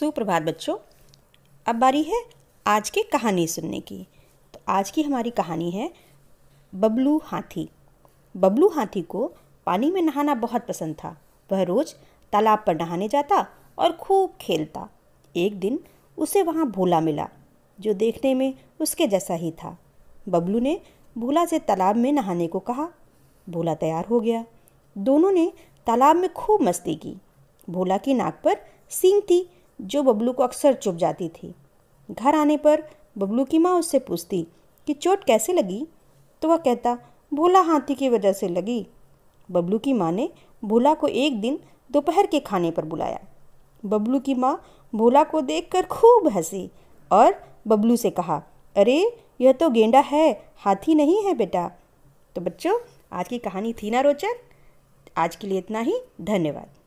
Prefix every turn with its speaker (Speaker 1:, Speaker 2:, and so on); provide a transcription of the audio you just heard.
Speaker 1: सुप्रभात बच्चों अब बारी है आज की कहानी सुनने की तो आज की हमारी कहानी है बबलू हाथी बबलू हाथी को पानी में नहाना बहुत पसंद था वह रोज़ तालाब पर नहाने जाता और खूब खेलता एक दिन उसे वहाँ भोला मिला जो देखने में उसके जैसा ही था बबलू ने भोला से तालाब में नहाने को कहा भोला तैयार हो गया दोनों ने तालाब में खूब मस्ती की भोला की नाक पर सींग थी जो बबलू को अक्सर चुप जाती थी घर आने पर बबलू की माँ उससे पूछती कि चोट कैसे लगी तो वह कहता भोला हाथी की वजह से लगी बबलू की माँ ने भोला को एक दिन दोपहर के खाने पर बुलाया बबलू की माँ भोला को देखकर खूब हंसी और बबलू से कहा अरे यह तो गेंडा है हाथी नहीं है बेटा तो बच्चों आज की कहानी थी ना रोचक आज के लिए इतना ही धन्यवाद